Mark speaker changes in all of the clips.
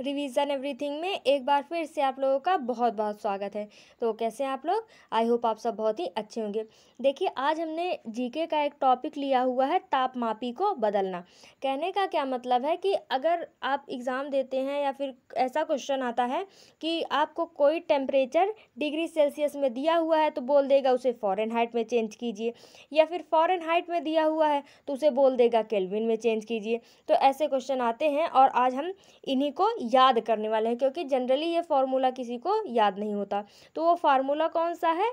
Speaker 1: revision everything में एक बार फिर से आप लोगों का बहुत बहुत स्वागत है तो कैसे हैं आप लोग आई होप आप सब बहुत ही अच्छे होंगे देखिए आज हमने जीके का एक टॉपिक लिया हुआ है तापमापी को बदलना कहने का क्या मतलब है कि अगर आप एग्ज़ाम देते हैं या फिर ऐसा क्वेश्चन आता है कि आपको कोई टेम्परेचर डिग्री सेल्सियस में दिया हुआ है तो बोल देगा उसे फॉरन हाइट में चेंज कीजिए या फिर फॉरन हाइट में दिया हुआ है तो उसे बोल देगा केलविन में चेंज कीजिए तो ऐसे क्वेश्चन आते हैं और आज हम इन्हीं को याद करने वाले हैं क्योंकि जनरली ये फार्मूला किसी को याद नहीं होता तो वो फार्मूला कौन सा है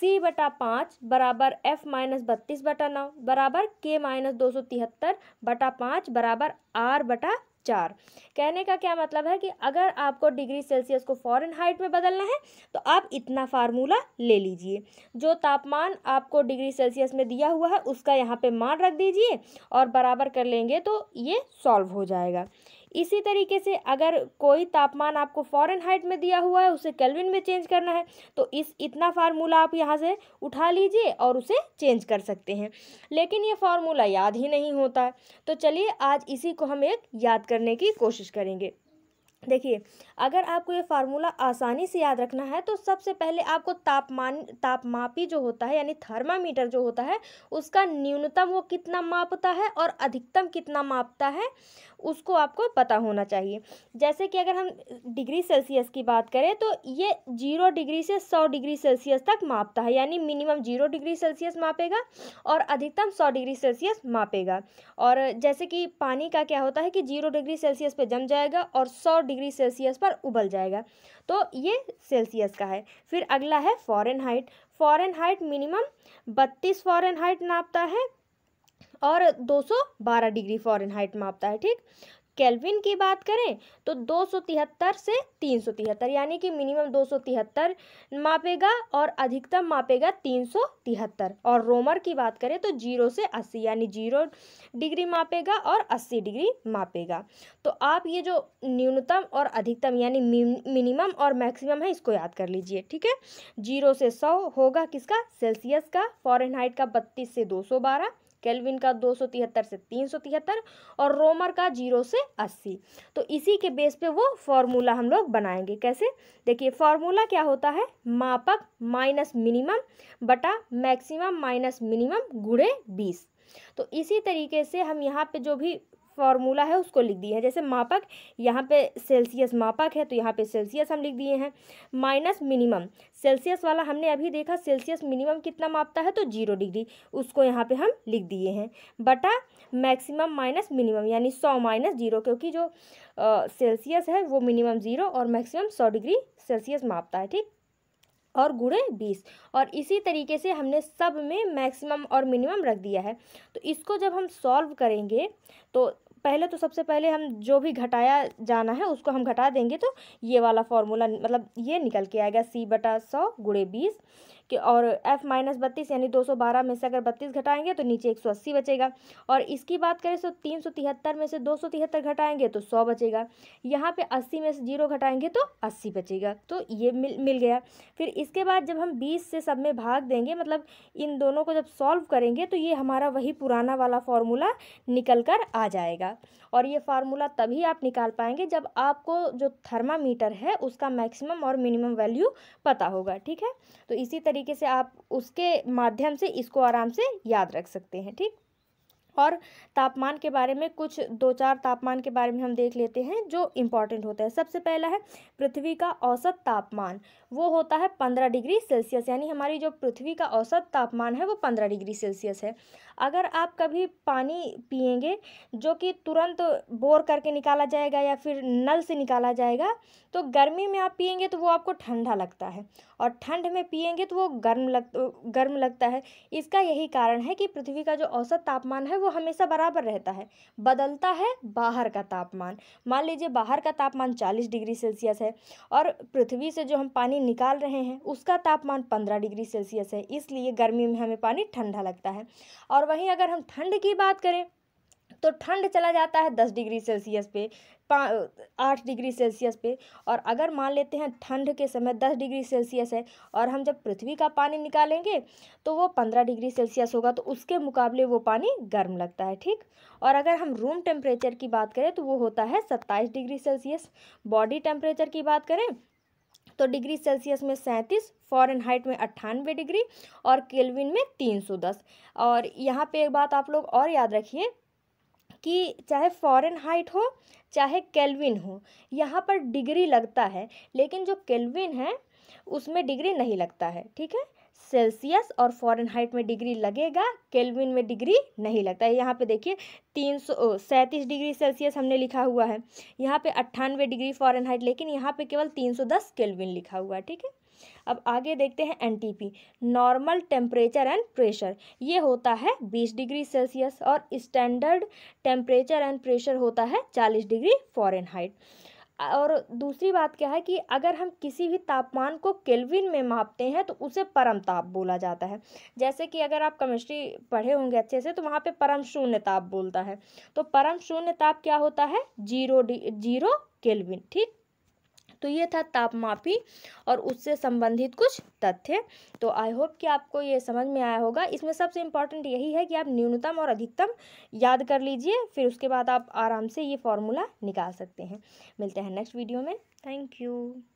Speaker 1: सी बटा पाँच बराबर एफ माइनस बत्तीस बटा नौ बराबर के माइनस दो सौ तिहत्तर बटा पाँच बराबर आर बटा चार कहने का क्या मतलब है कि अगर आपको डिग्री सेल्सियस को फॉरन हाइट में बदलना है तो आप इतना फार्मूला ले लीजिए जो तापमान आपको डिग्री सेल्सियस में दिया हुआ है उसका यहाँ पे मान रख दीजिए और बराबर कर लेंगे तो ये सॉल्व हो जाएगा इसी तरीके से अगर कोई तापमान आपको फॉरन हाइट में दिया हुआ है उसे कैलविन में चेंज करना है तो इस इतना फार्मूला आप यहाँ से उठा लीजिए और उसे चेंज कर सकते हैं लेकिन ये फार्मूला याद ही नहीं होता है तो चलिए आज इसी को हम एक याद करने की कोशिश करेंगे देखिए अगर आपको ये फार्मूला आसानी से याद रखना है तो सबसे पहले आपको तापमान तापमापी जो होता है यानी थर्मामीटर जो होता है उसका न्यूनतम वो कितना मापता है और अधिकतम कितना मापता है उसको आपको पता होना चाहिए जैसे कि अगर हम डिग्री सेल्सियस की बात करें तो ये जीरो डिग्री से सौ डिग्री सेल्सियस तक मापता है यानी मिनिमम जीरो डिग्री सेल्सियस मापेगा और अधिकतम सौ डिग्री सेल्सियस मापेगा और जैसे कि पानी का क्या होता है कि जीरो डिग्री सेल्सियस पर जम जाएगा और सौ डिग्री सेल्सियस पर उबल जाएगा तो ये सेल्सियस का है फिर अगला है Fahrenheit Fahrenheit minimum बत्तीस फॉरन हाइट नापता है और 212 डिग्री फॉरन हाइट मापता है ठीक केल्विन की बात करें तो 273 से 373 यानी कि मिनिमम 273 मापेगा और अधिकतम मापेगा 373 और रोमर की बात करें तो जीरो से 80 यानी जीरो डिग्री मापेगा और 80 डिग्री मापेगा तो आप ये जो न्यूनतम और अधिकतम यानी मिनिमम और मैक्सिमम है इसको याद कर लीजिए ठीक है जीरो से सौ होगा किसका सेल्सियस का फॉरनहाइट का बत्तीस से दो सौ बारह केल्विन का दो सौ तिहत्तर से तीन सौ तिहत्तर और रोमर का जीरो से अस्सी तो इसी के बेस पे वो फॉर्मूला हम लोग बनाएंगे कैसे देखिए फार्मूला क्या होता है मापक माइनस मिनिमम बटा मैक्सिमम माइनस मिनिमम गुड़े बीस तो इसी तरीके से हम यहाँ पे जो भी फॉर्मूला है उसको लिख दिए हैं जैसे मापक यहाँ पे सेल्सियस मापक है तो यहाँ पे सेल्सियस हम लिख दिए हैं माइनस मिनिमम सेल्सियस वाला हमने अभी देखा सेल्सियस मिनिमम कितना मापता है तो जीरो डिग्री उसको यहाँ पे हम लिख दिए हैं बटा मैक्सिमम माइनस मिनिमम यानी सौ माइनस जीरो क्योंकि जो सेल्सियस है वो मिनिमम ज़ीरो और मैक्सिमम सौ डिग्री सेल्सियस मापता है ठीक और गुड़े बीस और इसी तरीके से हमने सब में मैक्सिमम और मिनिमम रख दिया है तो इसको जब हम सॉल्व करेंगे तो पहले तो सबसे पहले हम जो भी घटाया जाना है उसको हम घटा देंगे तो ये वाला फॉर्मूला मतलब ये निकल के आएगा सी बटा सौ गुड़े बीस कि और एफ माइनस बत्तीस यानी दो सौ बारह में से अगर बत्तीस घटाएंगे तो नीचे एक सौ अस्सी बचेगा और इसकी बात करें तो तीन सौ तिहत्तर में से दो सौ तिहत्तर घटाएंगे तो सौ बचेगा यहाँ पे अस्सी में से जीरो घटाएंगे तो अस्सी बचेगा तो ये मिल मिल गया फिर इसके बाद जब हम बीस से सब में भाग देंगे मतलब इन दोनों को जब सॉल्व करेंगे तो ये हमारा वही पुराना वाला फार्मूला निकल कर आ जाएगा और ये फार्मूला तभी आप निकाल पाएंगे जब आपको जो थर्मामीटर है उसका मैक्सिमम और मिनिमम वैल्यू पता होगा ठीक है तो इसी तरीके तरीके से आप उसके माध्यम से इसको आराम से याद रख सकते हैं ठीक और तापमान के बारे में कुछ दो चार तापमान के बारे में हम देख लेते हैं जो इम्पॉर्टेंट होता है सबसे पहला है पृथ्वी का औसत तापमान वो होता है पंद्रह डिग्री सेल्सियस यानी हमारी जो पृथ्वी का औसत तापमान है वो पंद्रह डिग्री सेल्सियस है अगर आप कभी पानी पियेंगे जो कि तुरंत बोर करके निकाला जाएगा या फिर नल से निकाला जाएगा तो गर्मी में आप पियेंगे तो वो आपको ठंडा लगता है और ठंड में पियेंगे तो वो गर्म लग गर्म लगता है इसका यही कारण है कि पृथ्वी का जो औसत तापमान है वो हमेशा बराबर रहता है बदलता है बाहर का तापमान मान लीजिए बाहर का तापमान चालीस डिग्री सेल्सियस है और पृथ्वी से जो हम पानी निकाल रहे हैं उसका तापमान पंद्रह डिग्री सेल्सियस है इसलिए गर्मी में हमें पानी ठंडा लगता है और वहीं अगर हम ठंड की बात करें तो ठंड चला जाता है दस डिग्री सेल्सियस पे आठ डिग्री सेल्सियस पे और अगर मान लेते हैं ठंड के समय दस डिग्री सेल्सियस है और हम जब पृथ्वी का पानी निकालेंगे तो वो पंद्रह डिग्री सेल्सियस होगा तो उसके मुकाबले वो पानी गर्म लगता है ठीक और अगर हम रूम टेम्परेचर की बात करें तो वो होता है सत्ताईस डिग्री सेल्सियस बॉडी टेम्परेचर की बात करें तो डिग्री सेल्सियस में सैंतीस फॉरन हाइट में अट्ठानवे डिग्री और केल्विन में तीन सौ दस और यहाँ पे एक बात आप लोग और याद रखिए कि चाहे फॉरेन हाइट हो चाहे केल्विन हो यहाँ पर डिग्री लगता है लेकिन जो केल्विन है उसमें डिग्री नहीं लगता है ठीक है सेल्सियस और हाइट में डिग्री लगेगा केल्विन में डिग्री नहीं लगता है यहाँ पे देखिए तीन सौ सैंतीस डिग्री सेल्सियस हमने लिखा हुआ है यहाँ पे अट्ठानवे डिग्री हाइट लेकिन यहाँ पे केवल तीन सौ दस केल्विन लिखा हुआ है ठीक है अब आगे देखते हैं NTP normal temperature and pressure ये होता है 20 डिग्री सेल्सियस और स्टैंडर्ड टेम्परेचर एंड प्रेशर होता है 40 डिग्री हाइट और दूसरी बात क्या है कि अगर हम किसी भी तापमान को केल्विन में मापते हैं तो उसे परम ताप बोला जाता है जैसे कि अगर आप केमिस्ट्री पढ़े होंगे अच्छे से तो वहाँ पे परम शून्य ताप बोलता है तो परम शून्य ताप क्या होता है जीरो डी जीरो केल्विन ठीक तो ये था तापमापी और उससे संबंधित कुछ तथ्य तो आई होप कि आपको ये समझ में आया होगा इसमें सबसे इम्पॉर्टेंट यही है कि आप न्यूनतम और अधिकतम याद कर लीजिए फिर उसके बाद आप आराम से ये फॉर्मूला निकाल सकते हैं मिलते हैं नेक्स्ट वीडियो में थैंक यू